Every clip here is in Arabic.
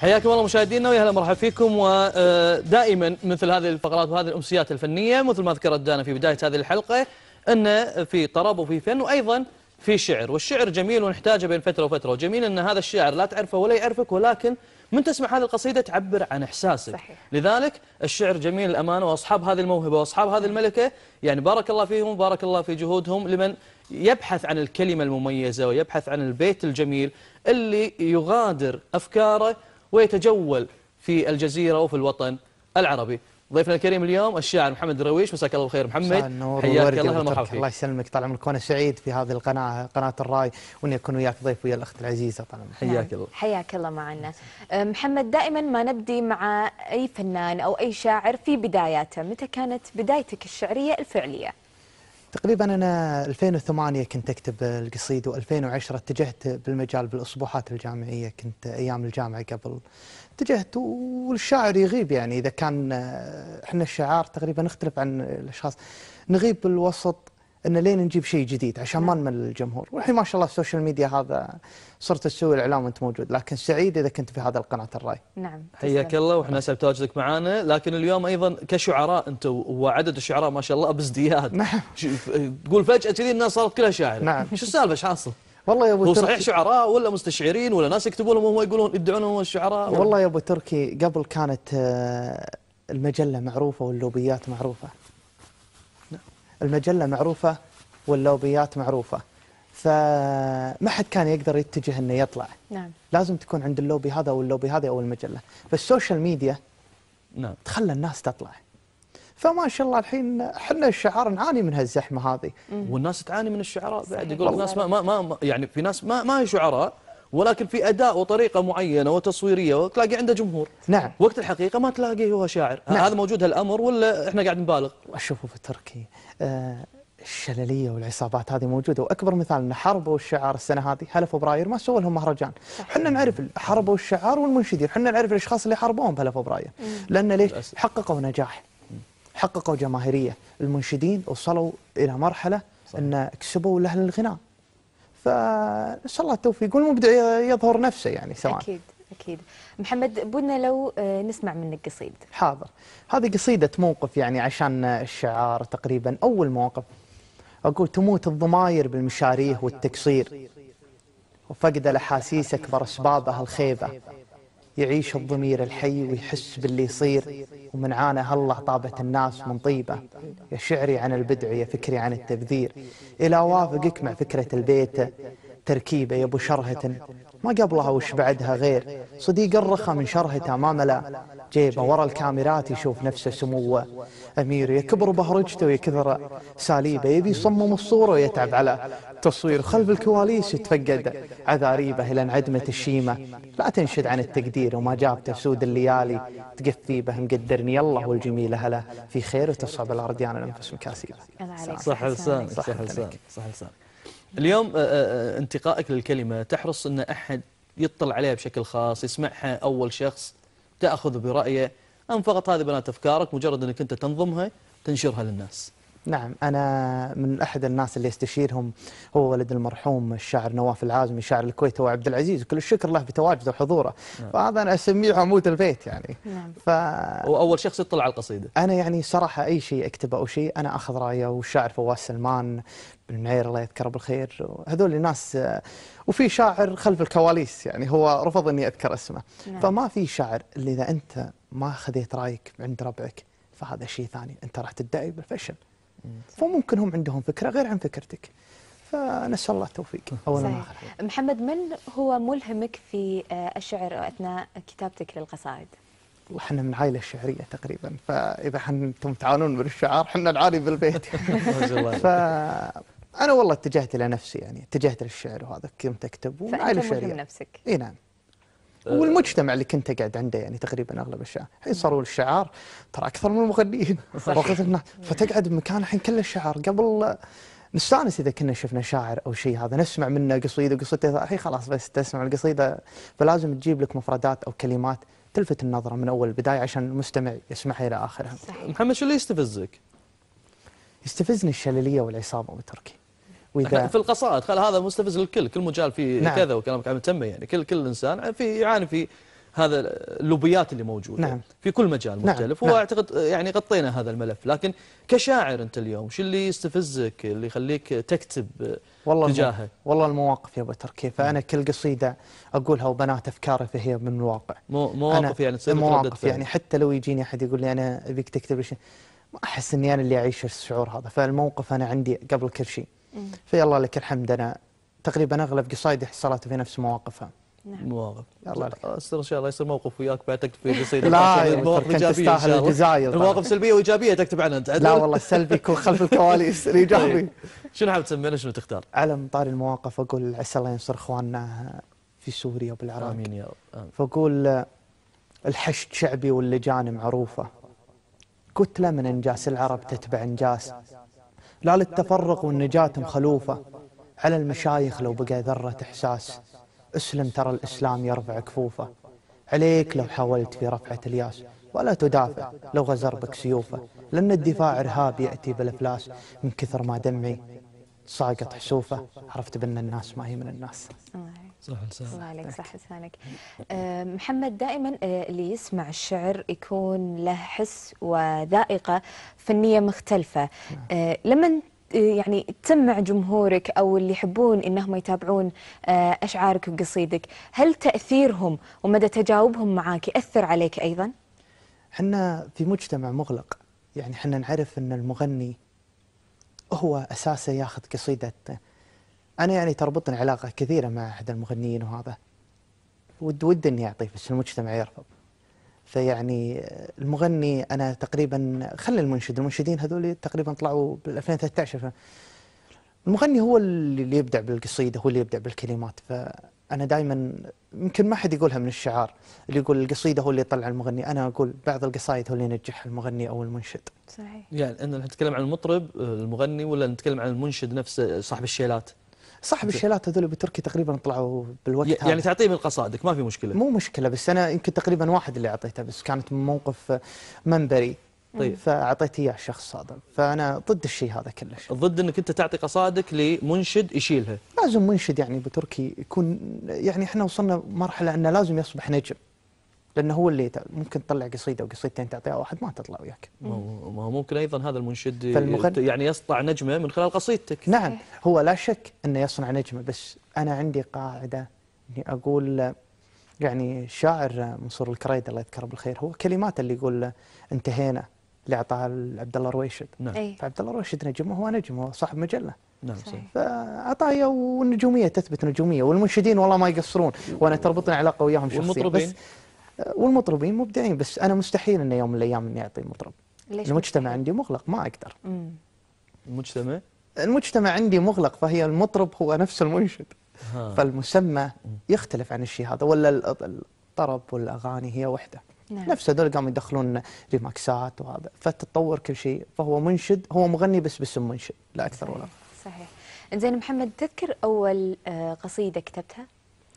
حياكم الله مشاهدينا ويا اهلا ومرحبا فيكم ودائما مثل هذه الفقرات وهذه الامسيات الفنيه مثل ما ذكرت دانا في بدايه هذه الحلقه انه في طرب وفي فن وايضا في شعر والشعر جميل ونحتاجه بين فتره وفتره وجميل ان هذا الشاعر لا تعرفه ولا يعرفك ولكن من تسمع هذه القصيده تعبر عن احساسك صحيح. لذلك الشعر جميل الامانه واصحاب هذه الموهبه واصحاب هذه الملكه يعني بارك الله فيهم بارك الله في جهودهم لمن يبحث عن الكلمه المميزه ويبحث عن البيت الجميل اللي يغادر افكاره ويتجول في الجزيرة وفي الوطن العربي ضيفنا الكريم اليوم الشاعر محمد درويش مساك الله بالخير محمد حياك الله مرحبا الله يسلمك طال عمرك وانا سعيد في هذه القناه قناه الراي واني اكون وياك ضيف ويا الاخت العزيزه طال عمرك حياك نعم. الله حياك الله معنا أه، محمد دائما ما نبدي مع اي فنان او اي شاعر في بداياته متى كانت بدايتك الشعريه الفعليه تقريبا انا 2008 كنت اكتب القصيده و2010 اتجهت بالمجال بالاصبوحات الجامعيه كنت ايام الجامعه قبل اتجهت والشاعر يغيب يعني اذا كان آه، احنا الشعار تقريبا نختلف عن الاشخاص نغيب بالوسط ان لين نجيب شيء جديد عشان ما نعم. نمل الجمهور والحين ما شاء الله السوشيال ميديا هذا صرت تسوي الاعلام وانت موجود لكن سعيد اذا كنت في هذا القناه الراي نعم حياك الله واحنا سعيد تواجدك معنا لكن اليوم ايضا كشعراء انت وعدد الشعراء ما شاء الله بازدياد نعم تقول فجاه كذي الناس صارت كلها شاعر نعم شو السالفه ايش حاصل والله يا ابو هو تركي صحيح شعراء ولا مستشعرين ولا ناس يكتبون وهم يقولون يدعون هم الشعراء والله يا ابو تركي قبل كانت آه، المجله معروفه واللوبيات معروفه المجلة معروفة واللوبيات معروفة فما حد كان يقدر يتجه انه يطلع نعم لازم تكون عند اللوبي هذا او اللوبي هذا او المجله فالسوشيال ميديا نعم تخلى الناس تطلع فما شاء الله الحين احنا الشعار نعاني من هالزحمه هذه والناس تعاني من الشعراء بعد يقول لك ناس ما, ما ما يعني في ناس ما ما هي شعراء ولكن في أداء وطريقة معينة وتصويرية تلاقي عنده جمهور نعم وقت الحقيقة ما تلاقيه هو شاعر نعم. هذا موجود هالأمر ولا إحنا قاعد نبالغ أشوفه في التركي آه الشللية والعصابات هذه موجودة وأكبر مثال أن حربوا الشعار السنة هذه هلا فبراير ما سووا لهم مهرجان احنا نعرف حربوا الشعار والمنشدين احنا نعرف الأشخاص اللي حربوهم هلا فبراير لأن ليش حققوا نجاح حققوا جماهيرية المنشدين وصلوا إلى مرحلة صحيح. أن كسبوا لأهل الغناء فان شاء الله التوفيق والمبدع يظهر نفسه يعني سواء اكيد اكيد محمد بدنا لو آه، نسمع منك قصيده حاضر هذه قصيده موقف يعني عشان الشعار تقريبا اول مواقف اقول تموت الضماير بالمشاريه والتكسير وفقد الاحاسيس اكبر اسبابها الخيبه يعيش الضمير الحي ويحس باللي يصير ومن عانه الله طابت الناس من طيبة يا شعري عن البدع يا فكري عن التبذير إلى وافقك مع فكرة البيت تركيبة يا أبو شرهة ما قبلها وش بعدها غير صديق الرخى من شرهته ما ملا جيبه ورا الكاميرات يشوف نفسه سمو أمير يكبر بهرجته ويكثر ساليبه يبي يصمم الصورة ويتعب على تصوير خلف الكواليس يتفقد عذاريبه إلى انعدمت الشيمة لا تنشد عن التقدير وما جاب تسود الليالي تقفي به مقدرني الله والجميلة هلا في خير وتصعب الأرض يعني الأنفس مكاسيبة نعم، صح لسانك صح لسانك صح لسانك اليوم آه، آه، آه، انتقائك للكلمة تحرص أن أحد يطلع عليها بشكل خاص يسمعها أول شخص تأخذ برأيه أم فقط هذه بنات أفكارك مجرد أنك أنت تنظمها تنشرها للناس نعم أنا من أحد الناس اللي استشيرهم هو ولد المرحوم الشاعر نواف العازمي شاعر الكويت هو عبد العزيز وكل الشكر له بتواجده وحضوره نعم. فهذا أنا أسميه عمود البيت يعني نعم. ف... هو أول شخص يطلع على القصيدة أنا يعني صراحة أي شيء أكتبه أو شيء أنا أخذ رأيه والشاعر فواز سلمان بن معير الله يذكره بالخير هذول ناس وفي شاعر خلف الكواليس يعني هو رفض اني اذكر اسمه نعم. فما في شاعر اللي اذا انت ما خذيت رايك عند ربعك فهذا شيء ثاني انت راح تدعي بالفشل فممكن هم عندهم فكره غير عن فكرتك فنسال الله التوفيق اولا واخرا محمد من هو ملهمك في آه، الشعر اثناء كتابتك للقصائد؟ وحنا من عائله شعريه تقريبا فاذا انتم تعانون من الشعر احنا نعاني بالبيت ف انا والله اتجهت الى نفسي يعني اتجهت للشعر وهذا كنت اكتب وعائله شعريه نفسك اي نعم آه، والمجتمع اللي كنت قاعد عنده يعني تقريبا اغلب الشعار الحين صاروا الشعار ترى اكثر من المغنيين فتقعد بمكان الحين كله شعار قبل نستانس اذا كنا شفنا شاعر او شيء هذا نسمع منه قصيده وقصيده الحين خلاص بس تسمع القصيده فلازم تجيب لك مفردات او كلمات تلفت النظره من اول البدايه عشان المستمع يسمعها الى اخره. محمد شو اللي يستفزك؟ يستفزني الشلليه والعصابه والتركي. واذا في القصائد خل هذا مستفز للكل كل مجال في نعم. كذا وكلامك عم تمه يعني كل كل انسان في يعاني في هذا اللوبيات اللي موجوده نعم. في كل مجال نعم. مختلف نعم. واعتقد يعني غطينا هذا الملف لكن كشاعر انت اليوم شو اللي يستفزك اللي يخليك تكتب والله تجاهه والله المواقف يا ابو تركي نعم. فانا كل قصيده اقولها وبنات افكاري فهي من الواقع مو مواقف يعني تصير مواقف يعني حتى لو يجيني احد يقول لي انا ابيك تكتب شيء ما احس اني انا اللي اعيش الشعور هذا فالموقف انا عندي قبل كل شيء إيه. فيا الله لك الحمد أنا تقريبا أغلب قصايدي حصلت في نفس مواقفها نعم مواقف ان شاء الله يصير موقف وياك بعد تكتب في قصيده لا المواقف ايجابيه تستاهل الجزاير المواقف سلبيه وايجابيه تكتب عنها انت لا والله السلبي يكون خلف الكواليس الايجابي طيب. شنو حاب تسمينا شنو تختار؟ على مطار المواقف اقول عسى الله ينصر اخواننا في سوريا وبالعراق امين يا رب فاقول الحشد شعبي واللجان معروفه كتله من انجاس العرب تتبع انجاس لا للتفرق والنجاة مخلوفة على المشايخ لو بقى ذرة إحساس اسلم ترى الإسلام يرفع كفوفه عليك لو حاولت في رفعة الياس ولا تدافع لو غزر بك سيوفه لأن الدفاع إرهاب يأتي بالإفلاس من كثر ما دمعي ساقط حسوفه عرفت بأن الناس ما هي من الناس صح لسانك الله عليك صح لسانك آه، محمد دائما آه، اللي يسمع الشعر يكون له حس وذائقة فنية مختلفة نعم. آه، لما يعني تسمع جمهورك او اللي يحبون انهم يتابعون اشعارك وقصيدك، هل تاثيرهم ومدى تجاوبهم معاك ياثر عليك ايضا؟ احنا في مجتمع مغلق، يعني احنا نعرف ان المغني هو اساسه ياخذ قصيدته انا يعني تربطني علاقه كثيره مع احد المغنيين وهذا ود ود اني اعطيه بس المجتمع يرفض فيعني المغني انا تقريبا خلي المنشد المنشدين هذول تقريبا طلعوا بال 2013 المغني هو اللي يبدع بالقصيده هو اللي يبدع بالكلمات فانا دائما يمكن ما حد يقولها من الشعار اللي يقول القصيده هو اللي يطلع المغني انا اقول بعض القصايد هو اللي ينجحها المغني او المنشد صحيح يعني انا نتكلم عن المطرب المغني ولا نتكلم عن المنشد نفسه صاحب الشيلات صاحب الشيلات هذول بتركي تقريبا طلعوا بالوقت يعني هذا. تعطيه من قصائدك ما في مشكله مو مشكله بس انا يمكن تقريبا واحد اللي اعطيته بس كانت من موقف منبري طيب فاعطيت اياه الشخص هذا فانا ضد الشيء هذا كلش ضد انك انت تعطي قصائدك لمنشد يشيلها لازم منشد يعني بتركي يكون يعني احنا وصلنا مرحله انه لازم يصبح نجم لانه هو اللي ممكن تطلع قصيده وقصيدتين تعطيها واحد ما تطلع وياك. ما هو ممكن ايضا هذا المنشد فالمغن... يعني يصنع نجمه من خلال قصيدتك. نعم هو لا شك انه يصنع نجمه بس انا عندي قاعده اني اقول يعني الشاعر منصور الكريد الله يذكره بالخير هو كلماته اللي يقول انتهينا اللي اعطاها عبد الله رويشد نعم فعبد الله رويشد نجم وهو نجم هو صاحب مجله نعم صحيح والنجوميه تثبت نجوميه والمنشدين والله ما يقصرون وانا تربطني علاقه وياهم شخصيه بس والمطربين مبدعين بس انا مستحيل انه يوم من الايام اني اعطي مطرب ليش المجتمع عندي مغلق ما اقدر مم. المجتمع المجتمع عندي مغلق فهي المطرب هو نفس المنشد فالمسمى يختلف عن الشيء هذا ولا الطرب والاغاني هي وحده نعم. نفس هذول قاموا يدخلون ريماكسات وهذا فتتطور كل شيء فهو منشد هو مغني بس باسم منشد لا اكثر ولا صحيح زين محمد تذكر اول آه، قصيده كتبتها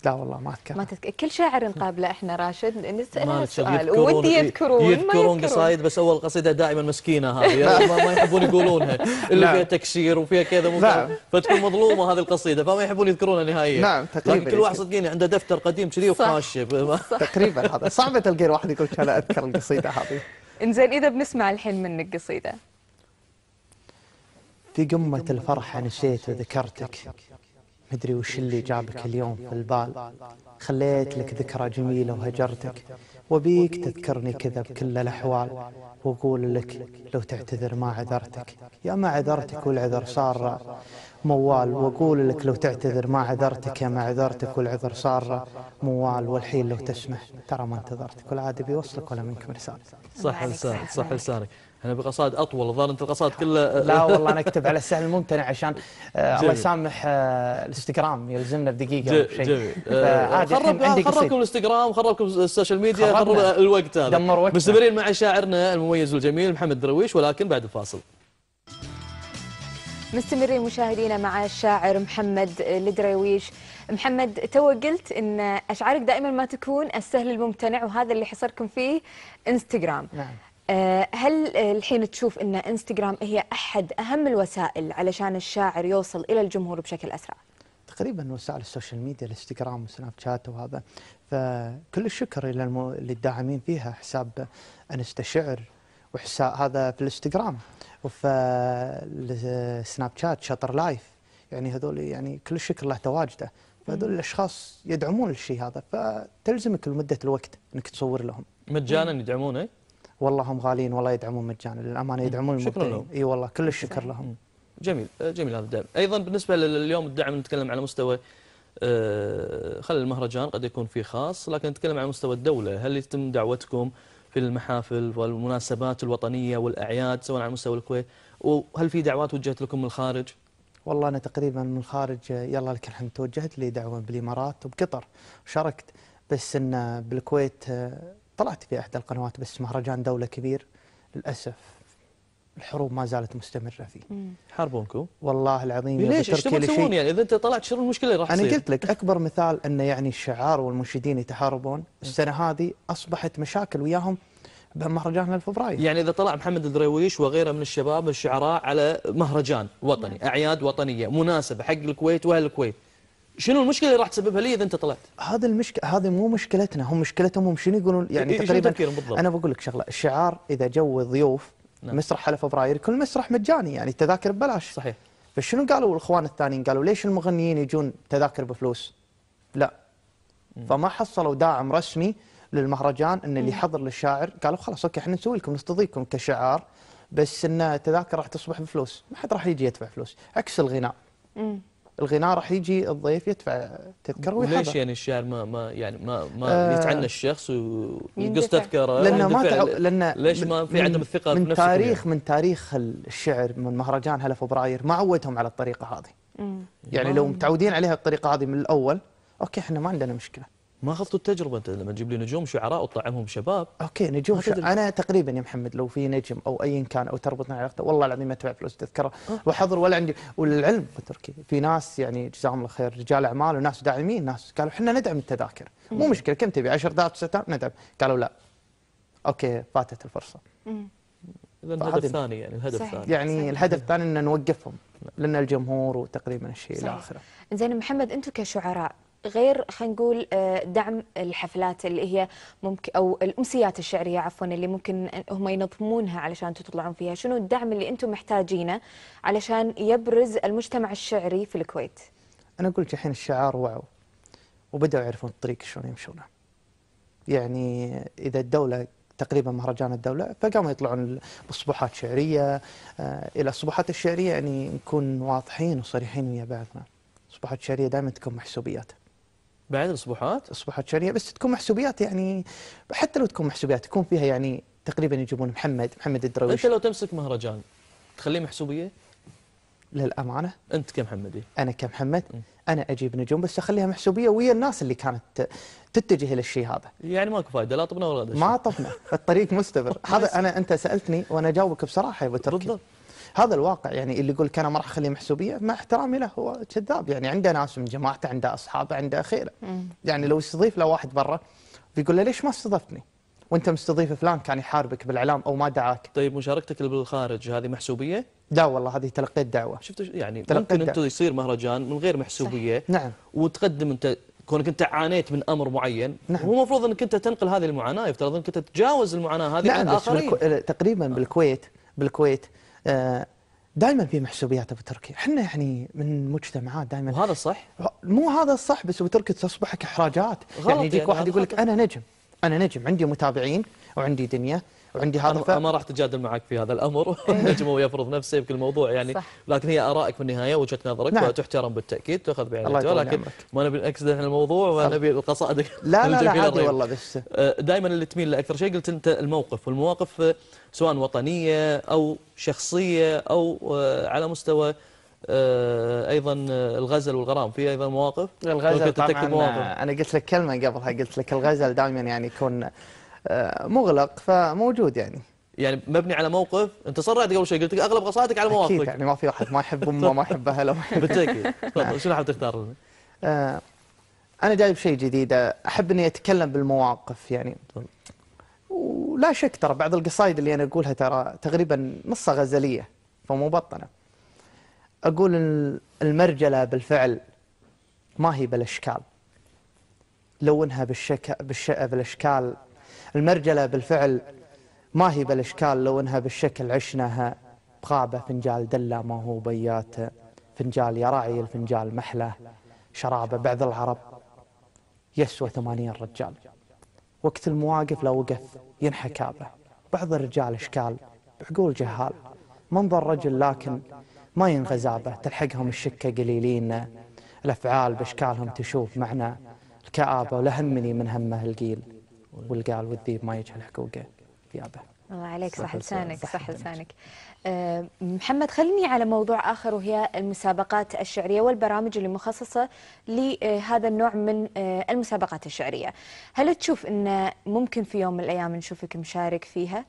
لا والله ما اذكر ما تذكر كل شاعر نقابله احنا راشد نساله سؤال ودي يذكرون يذكرون قصايد بس اول قصيده دائما مسكينه هذه ما يحبون يقولونها اللي نعم. فيها تكسير وفيها كذا نعم فتكون مظلومه هذه القصيده فما يحبون يذكرونها نهائيا نعم تقريبا كل واحد صدقيني عنده دفتر قديم كذي وخاشه تقريبا هذا صعب تلقين واحد يقول انا اذكر القصيده هذه انزين اذا بنسمع الحين منك قصيده في قمه الفرحه نسيت وذكرتك مدري وش اللي جابك اليوم في البال خليت لك ذكرى جميلة وهجرتك وبيك تذكرني كذا بكل الأحوال وأقول لك لو تعتذر ما عذرتك يا ما عذرتك والعذر صار موال وأقول لك لو تعتذر ما عذرتك يا ما عذرتك والعذر صار موال والحين لو تسمح ترى ما انتظرتك والعادة بيوصلك ولا منك رسالة صح لسانك صح لسانك انا بقصائد اطول الظاهر انت القصائد كلها آه، لا آه، والله انا اكتب على السهل الممتنع عشان آه، الله يسامح الانستغرام يلزمنا بدقيقه او شيء خرب خربكم الانستغرام خربكم السوشيال ميديا خرب الوقت هذا دمر وقت مستمرين مع شاعرنا المميز والجميل محمد درويش ولكن بعد الفاصل مستمرين مشاهدينا مع الشاعر محمد الدرويش محمد تو قلت ان اشعارك دائما ما تكون السهل الممتنع وهذا اللي حصركم فيه انستغرام نعم. آه، هل الحين تشوف ان انستغرام هي احد اهم الوسائل علشان الشاعر يوصل الى الجمهور بشكل اسرع؟ تقريبا وسائل السوشيال ميديا الانستغرام وسناب شات وهذا فكل الشكر الى للداعمين فيها حساب انستا شعر وحساب هذا في الانستغرام وفي سناب شات شطر لايف يعني هذول يعني كل الشكر له تواجده فهذول الاشخاص يدعمون الشيء هذا فتلزمك لمده الوقت انك تصور لهم مجانا يدعمونك؟ والله هم غاليين والله يدعمون مجانا للامانه يدعمون لهم اي والله كل الشكر لهم جميل آه، جميل هذا الدعم ايضا بالنسبه لليوم الدعم نتكلم على مستوى آه، خل المهرجان قد يكون فيه خاص لكن نتكلم على مستوى الدوله هل يتم دعوتكم في المحافل والمناسبات الوطنيه والاعياد سواء على مستوى الكويت وهل في دعوات وجهت لكم من الخارج والله انا تقريبا من الخارج آه، يلا لك الحمد توجهت لي دعوه بالامارات وبقطر شاركت بس ان بالكويت طلعت في إحدى القنوات بس مهرجان دولة كبير للأسف الحروب ما زالت مستمرة فيه حاربونكم والله العظيم ليش ايش تبون تسوون يعني اذا انت طلعت شنو المشكله اللي راح تصير انا قلت لك اكبر مثال انه يعني الشعار والمنشدين يتحاربون السنه هذه اصبحت مشاكل وياهم بمهرجان الفبراير يعني اذا طلع محمد الدرويش وغيره من الشباب الشعراء على مهرجان وطني نعم. اعياد وطنيه مناسبه حق الكويت واهل الكويت شنو المشكله اللي راح تسببها لي اذا انت طلعت؟ هذا المشكله هذه مو مشكلتنا هم مشكلتهم هم شنو يقولون إيه، يعني إيه تقريبا انا بقول لك شغله الشعار اذا جو ضيوف نعم. مسرح حلف فبراير كل مسرح مجاني يعني التذاكر ببلاش صحيح فشنو قالوا الاخوان الثانيين قالوا ليش المغنيين يجون تذاكر بفلوس؟ لا فما حصلوا داعم رسمي للمهرجان ان اللي يحضر للشاعر قالوا خلاص اوكي احنا نسوي لكم نستضيفكم كشعار بس ان التذاكر راح تصبح بفلوس ما حد راح يجي يدفع فلوس عكس الغناء مم. الغناء راح يجي الضيف يدفع تذكره ويحضر ليش يعني الشعر ما ما يعني ما ما آه، يتعنى الشخص ويقص تذكره لانه ما لان ليش ما في عندهم الثقه من يعني؟ تاريخ من تاريخ الشعر من مهرجان هلا فبراير ما عودهم على الطريقه هذه يعني لو متعودين عليها الطريقه هذه من الاول اوكي احنا ما عندنا مشكله ما خضت التجربة أنت لما تجيب لي نجوم شعراء وتطعمهم شباب أوكي نجوم شعراء أنا تقريبا يا محمد لو في نجم أو أيا كان أو تربطنا علاقته والله العظيم ما فلوس تذكره واحضر آه. وحضر ولا عندي والعلم تركي في ناس يعني جزاهم الله خير رجال أعمال وناس داعمين ناس قالوا احنا ندعم التذاكر مو مشكلة كم تبي 10 دقائق 9 ندعم قالوا لا أوكي فاتت الفرصة إذا الهدف ثاني يعني الهدف الثاني ثاني يعني صحيح. الهدف الثاني أن نوقفهم لأن الجمهور وتقريبا الشيء إلى آخره زين محمد أنتم كشعراء غير خلينا نقول آه، دعم الحفلات اللي هي ممكن او الامسيات الشعريه عفوا اللي ممكن هم ينظمونها علشان انتم تطلعون فيها، شنو الدعم اللي انتم محتاجينه علشان يبرز المجتمع الشعري في الكويت؟ انا اقول لك الحين الشعار وعوا وبداوا يعرفون الطريق شلون يمشونه. يعني اذا الدوله تقريبا مهرجان الدوله فقاموا يطلعون بصبوحات شعريه آه، الى الصبوحات الشعريه يعني نكون واضحين وصريحين ويا بعضنا. الصبحات الشعريه دائما تكون محسوبيات. بعد الاصبحات اصبحت شهريه بس تكون محسوبيات يعني حتى لو تكون محسوبيات تكون فيها يعني تقريبا يجيبون محمد محمد الدرويش انت لو تمسك مهرجان تخليه محسوبيه للامانه انت كمحمدي انا كمحمد م. انا اجيب نجوم بس اخليها محسوبيه ويا الناس اللي كانت تتجه الى الشيء هذا يعني ماكو فائده لا طبنا ولا ما طبنا الطريق مستمر هذا انا انت سالتني وانا اجاوبك بصراحه يا ابو تركي بالضبط هذا الواقع يعني اللي يقول انا ما راح اخليه محسوبيه مع احترامي له هو كذاب يعني عنده ناس من جماعته عنده اصحابه عنده خيره يعني لو يستضيف له واحد برا بيقول له ليش ما استضفتني؟ وانت مستضيف فلان كان يحاربك بالاعلام او ما دعاك. طيب مشاركتك بالخارج هذه محسوبيه؟ لا والله هذه تلقيت دعوه. شفت يعني ممكن انت يصير مهرجان من غير محسوبيه صح. نعم وتقدم انت كونك انت عانيت من امر معين نعم. ومفروض انك انت تنقل هذه المعاناه يفترض انك انت تتجاوز المعاناه هذه نعم بس بالكو... تقريبا آه. بالكويت بالكويت دائما في محسوبيات ابو تركي، احنا يعني من مجتمعات دائما وهذا الصح؟ مو هذا الصح بس ابو تركي تصبح كاحراجات، يعني يجيك يعني واحد يقول لك انا نجم، انا نجم عندي متابعين وعندي دنيا وعندي هذا أنا ما راح تجادل معك في هذا الأمر النجم هو يفرض نفسه في الموضوع يعني صح. لكن هي آرائك في النهاية وجهة نظرك نعم. وتحترم بالتأكيد تأخذ بعين الاعتبار لكن ما نبي نأكسد الموضوع ونبي القصائد لا لا لا عادي والله بس أه، دائما اللي تميل لأكثر شيء قلت أنت الموقف والمواقف سواء وطنية أو شخصية أو أه، على مستوى أه، ايضا الغزل والغرام في ايضا مواقف الغزل طبعا مواقف. انا قلت لك كلمه قبلها قلت لك الغزل دائما يعني يكون مغلق فموجود يعني يعني مبني على موقف انت صرحت قبل شوي قلت لك اغلب قصائدك على مواقف اكيد يعني ما في واحد ما يحب امه ما يحب اهله بالتاكيد تفضل شنو حاب تختار لنا؟ آه، انا جايب شيء جديد احب اني اتكلم بالمواقف يعني ولا شك ترى بعض القصائد اللي انا اقولها ترى تقريبا نصها غزليه فمبطنه اقول المرجله بالفعل ما هي بالاشكال لونها بالشك بالش... بالاشكال المرجلة بالفعل ما هي بالإشكال لو أنها بالشكل عشناها بغابة فنجال دلة ما هو بيات فنجال يا راعي الفنجال محلة شرابة بعض العرب يسوى ثمانين رجال وقت المواقف لو وقف ينحكى به بعض الرجال إشكال بعقول جهال منظر رجل لكن ما ينغزابه تلحقهم الشكة قليلين الأفعال بأشكالهم تشوف معنى الكآبة ولهمني من همه القيل والقاع والذيب ما يجي حقوقه ثيابه الله عليك صح لسانك صح لسانك آه، محمد خليني على موضوع آخر وهي المسابقات الشعرية والبرامج اللي مخصصة لهذا النوع من آه، المسابقات الشعرية هل تشوف أنه ممكن في يوم من الأيام نشوفك مشارك فيها؟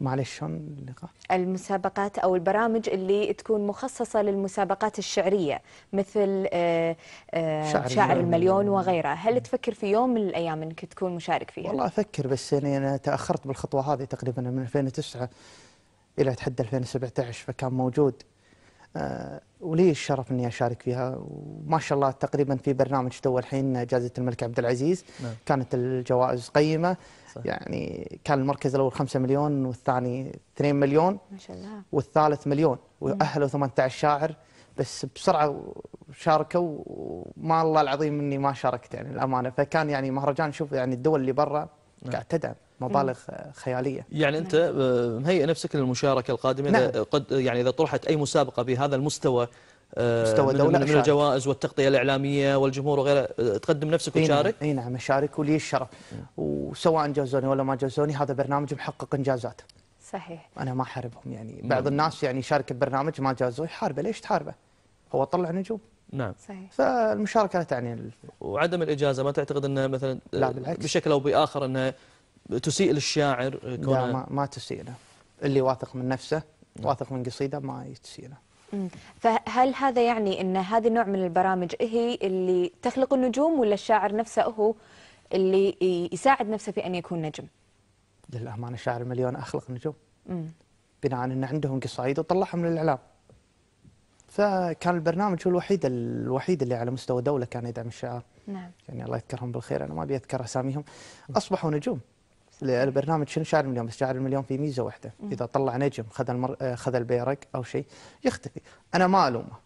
معلش شلون اللقاء؟ المسابقات او البرامج اللي تكون مخصصه للمسابقات الشعريه مثل آه، آه، شعر, شعر المليون وغيرها، هل تفكر في يوم من الايام انك تكون مشارك فيها؟ والله افكر بس يعني انا تاخرت بالخطوه هذه تقريبا من 2009 الى تحدى 2017 فكان موجود آه، ولي الشرف اني اشارك فيها وما شاء الله تقريبا في برنامج تو الحين جائزه الملك عبد العزيز نعم. كانت الجوائز قيمه صح. يعني كان المركز الاول 5 مليون والثاني 2 مليون ما شاء الله والثالث مليون واهلوا 18 شاعر بس بسرعه شاركوا وما الله العظيم اني ما شاركت يعني الامانه فكان يعني مهرجان شوف يعني الدول اللي برا نعم. قاعد تدعم مبالغ خياليه. يعني انت نعم. آه، مهيئ نفسك للمشاركه القادمه نعم. اذا قد يعني اذا طرحت اي مسابقه بهذا المستوى آه، مستوى دولة من, من الجوائز والتغطية الإعلامية والجمهور وغيره آه، تقدم نفسك نعم، وتشارك؟ اي نعم أشارك ولي الشرف وسواء جازوني ولا ما جازوني هذا برنامج محقق إنجازات صحيح أنا ما أحاربهم يعني بعض الناس يعني يشارك ببرنامج ما جازوه يحاربه ليش تحاربه؟ هو طلع نجوم نعم صحيح فالمشاركة لا تعني وعدم الإجازة ما تعتقد أنه مثلا لا بالعكس. بشكل أو بآخر أنه تسيء للشاعر لا ما, ما تسيء له اللي واثق من نفسه واثق من قصيده ما تسيء له فهل هذا يعني ان هذا النوع من البرامج هي اللي تخلق النجوم ولا الشاعر نفسه هو اللي يساعد نفسه في ان يكون نجم؟ للامانه شاعر المليون اخلق نجوم. بناء ان عندهم قصايد وطلعهم للاعلام. فكان البرنامج هو الوحيد الوحيد اللي على مستوى دوله كان يدعم الشعر. نعم. يعني الله يذكرهم بالخير انا ما ابي اذكر اساميهم اصبحوا نجوم. البرنامج شنو شاعر المليون بس شاعر المليون في ميزه واحده اذا طلع نجم خذ المر... آه، خذ البيرق او شيء يختفي انا ما الومه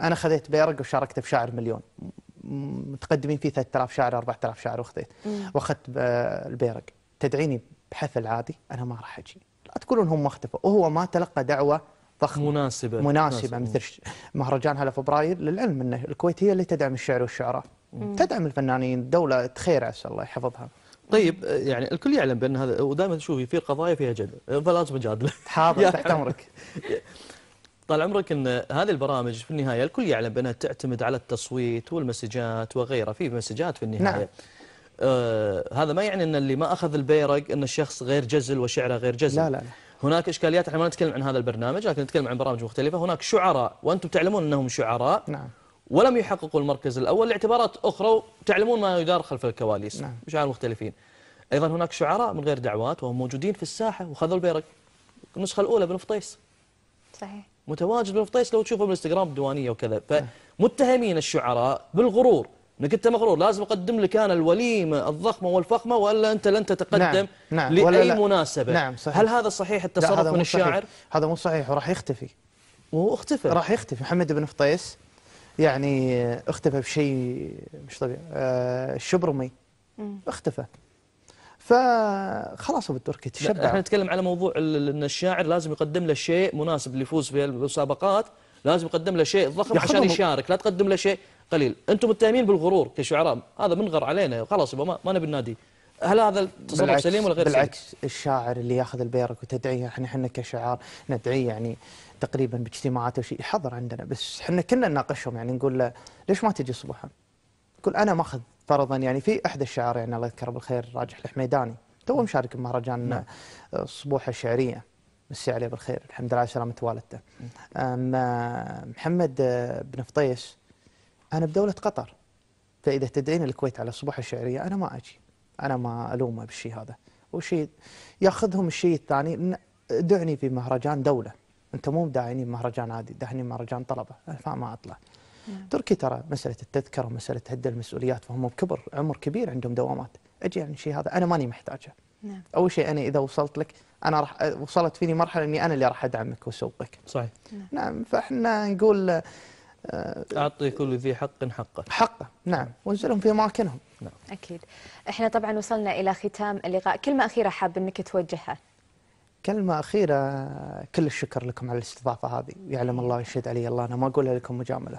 انا خذيت بيرق وشاركت بشاعر مليون متقدمين فيه 3000 شاعر 4000 شاعر وخذيت واخذت البيرق تدعيني بحفل عادي انا ما راح اجي لا تقولون هم اختفوا وهو ما تلقى دعوه ضخمه مناسبه مناسبه, مناسبة. مثل مهرجان هلا فبراير للعلم ان الكويت هي اللي تدعم الشعر والشعراء تدعم الفنانين دوله تخير عسى الله يحفظها طيب يعني الكل يعلم بان هذا ودائما تشوفي في قضايا فيها جدل فلازم نجادل حاضر يعني تحت امرك طال عمرك ان هذه البرامج في النهايه الكل يعلم بانها تعتمد على التصويت والمسجات وغيره في مسجات في النهايه نعم. آه هذا ما يعني ان اللي ما اخذ البيرق ان الشخص غير جزل وشعره غير جزل لا لا, لا. هناك اشكاليات احنا ما نتكلم عن هذا البرنامج لكن نتكلم عن برامج مختلفه هناك شعراء وانتم تعلمون انهم شعراء نعم ولم يحققوا المركز الأول لاعتبارات أخرى تعلمون ما يدار خلف الكواليس نعم. شعراء مختلفين أيضا هناك شعراء من غير دعوات وهم موجودين في الساحة وخذوا البيرق النسخة الأولى بن فطيس صحيح متواجد بن فطيس لو تشوفه بالانستغرام الديوانية وكذا فمتهمين نعم. الشعراء بالغرور انك انت مغرور لازم اقدم لك انا الوليمه الضخمه والفخمه والا انت لن تتقدم نعم. نعم. لاي لا. مناسبه نعم صحيح. هل هذا صحيح التصرف من الشاعر؟ هذا مو صحيح وراح يختفي واختفى راح يختفي محمد بن فطيس يعني اختفى بشيء مش طبيعي آه، الشبرمي اختفى فخلاص ابو التركي تشبع احنا نتكلم على موضوع ان الشاعر لازم يقدم له شيء مناسب اللي يفوز في المسابقات لازم يقدم له شيء ضخم عشان يشارك لا تقدم له شيء قليل انتم متهمين بالغرور كشعراء هذا منغر علينا خلاص ما, ما نبي النادي هل هذا تصرف سليم ولا غير بالعكس سليم؟ بالعكس الشاعر اللي ياخذ البيرك وتدعيه احنا يعني احنا كشعار ندعيه يعني تقريبا باجتماعات او شيء حضر عندنا بس احنا كنا نناقشهم يعني نقول له ليش ما تجي صبحا؟ يقول انا ماخذ فرضا يعني في احدى الشعراء يعني الله يذكره بالخير راجح الحميداني تو مشارك بمهرجان نعم. صبوحه الشعريه مسي عليه بالخير الحمد لله على سلامه والدته. محمد بن فطيس انا بدوله قطر فاذا تدعين الكويت على الصبوحه الشعريه انا ما اجي انا ما الومه بالشيء هذا وشيء ياخذهم الشيء الثاني دعني في مهرجان دوله انت مو داعينين مهرجان عادي داعينين مهرجان طلبه فما اطلع نعم. تركي ترى مساله التذكره ومساله هد المسؤوليات فهم بكبر عمر كبير عندهم دوامات اجي عن يعني شيء هذا انا ماني محتاجه نعم. اول شيء انا اذا وصلت لك انا راح وصلت فيني مرحله اني انا اللي راح ادعمك واسوقك صحيح نعم, نعم، فاحنا نقول آه، أعطي كل ذي حق حقه حقه نعم وانزلهم في أماكنهم نعم. أكيد إحنا طبعا وصلنا إلى ختام اللقاء كلمة أخيرة حاب أنك توجهها كلمة أخيرة كل الشكر لكم على الاستضافة هذه يعلم الله ويشهد علي الله أنا ما أقولها لكم مجاملة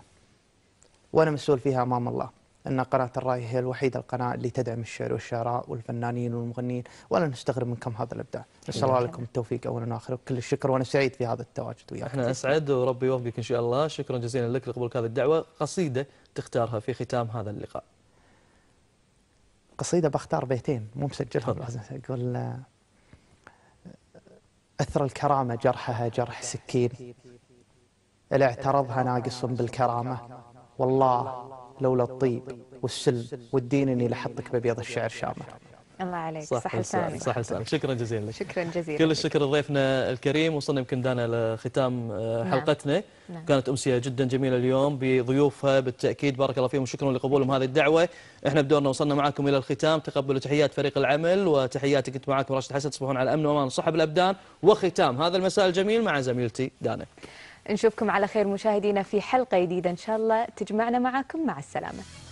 وأنا مسؤول فيها أمام الله أن قناة الرأي هي الوحيدة القناة اللي تدعم الشعر والشعراء والفنانين والمغنيين ولا نستغرب منكم هذا الإبداع نسأل الله لكم التوفيق أولا وآخر وكل الشكر وأنا سعيد في هذا التواجد وياك احنا أسعد وربي يوفقك إن شاء الله شكرا جزيلا لك لقبولك هذه الدعوة قصيدة تختارها في ختام هذا اللقاء قصيدة بختار بيتين مو مسجلهم لازم أقول آه، أثر الكرامة جرحها جرح سكين الاعترضها اعترضها ناقص بالكرامة والله لولا الطيب والسلم والدين إني لحطك ببيض الشعر شامة الله عليك صح, صح لسانك صح لسانك شكرا جزيلا لك شكرا جزيلا كل الشكر لضيفنا الكريم وصلنا يمكن دانا لختام آه، نعم. حلقتنا نعم. كانت امسيه جدا جميله اليوم بضيوفها بالتاكيد بارك الله فيهم وشكرا لقبولهم هذه الدعوه احنا بدورنا وصلنا معاكم الى الختام تقبلوا تحيات فريق العمل وتحياتي كنت معاكم راشد حسن تصبحون على امن وامان صحب الابدان وختام هذا المساء الجميل مع زميلتي دانا نشوفكم على خير مشاهدينا في حلقه جديده ان شاء الله تجمعنا معاكم مع السلامه